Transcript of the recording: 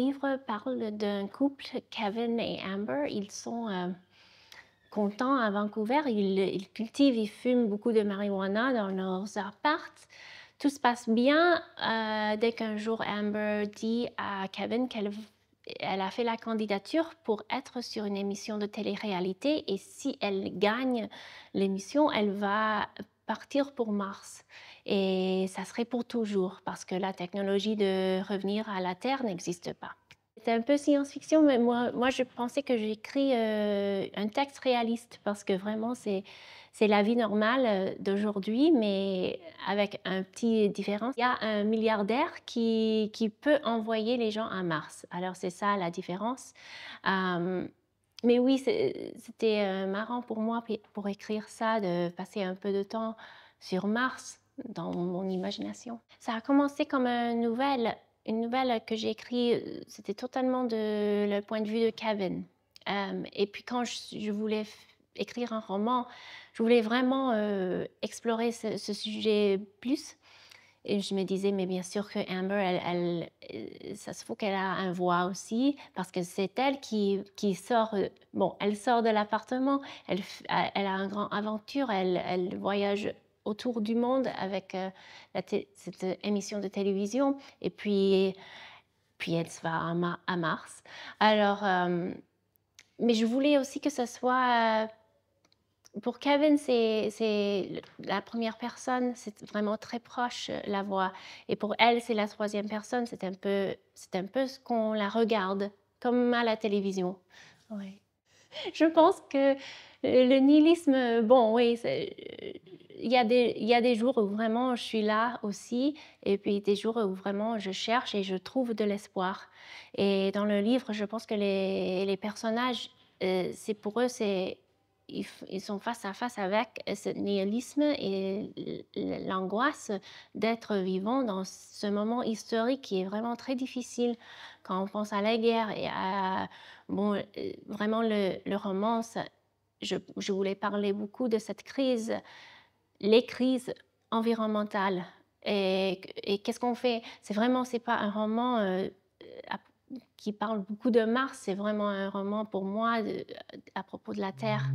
livre parle d'un couple, Kevin et Amber. Ils sont euh, contents à Vancouver. Ils, cultivent, ils fument beaucoup de marijuana dans leurs appartes. Tout se passe bien euh, dès qu'un jour Amber dit à Kevin qu'elle elle a fait la candidature pour être sur une émission de télé-réalité et si elle gagne l'émission, elle va partir pour Mars. Et ça serait pour toujours, parce que la technologie de revenir à la Terre n'existe pas. C'est un peu science-fiction, mais moi, moi, je pensais que j'écris euh, un texte réaliste, parce que vraiment, c'est, c'est la vie normale euh, d'aujourd'hui, mais avec un petit différence. Il y a un milliardaire qui, qui peut envoyer les gens à Mars. Alors, c'est ça la différence. Euh, mais oui, c'était euh, marrant pour moi pour écrire ça, de passer un peu de temps sur Mars dans mon imagination. Ça a commencé comme une nouvelle, une nouvelle que j'ai écrite, euh, c'était totalement de le point de vue de Kevin. Euh, et puis quand je, voulais écrire un roman, je voulais vraiment explorer ce, sujet plus. Et je me disais, mais bien sûr que Amber, elle, ça se faut qu'elle a un voix aussi, parce que c'est elle qui, qui sort. Bon, elle sort de l'appartement, elle, elle a une grande aventure, elle, elle voyage autour du monde avec euh, cette émission de télévision. Et puis, puis elle se va à, Mars. Alors, euh, mais je voulais aussi que ce soit euh, pour Kevin, c'est la première personne, c'est vraiment très proche euh, la voix. Et pour elle, c'est la troisième personne, c'est un peu, c'est un peu ce qu'on la regarde, comme à la télévision. Je pense que euh, le nihilisme, bon, oui, euh, il y, a des, il y a des jours où vraiment je suis là aussi, et puis des jours où vraiment je cherche et je trouve de l'espoir. Et dans le livre, je pense que les, les personnages, c'est pour eux, c'est ils sont face à face avec euh, ce nihilisme et l'angoisse d'être vivant dans ce moment historique qui est vraiment très difficile quand on pense à la guerre et à bon, euh, vraiment le, le romance. Je, je, voulais parler beaucoup de cette crise, les crises environnementales. Et, et qu'est-ce qu'on fait C'est vraiment, c'est pas un roman euh, qui parle beaucoup de Mars. C'est vraiment un roman pour moi euh, à propos de la Terre.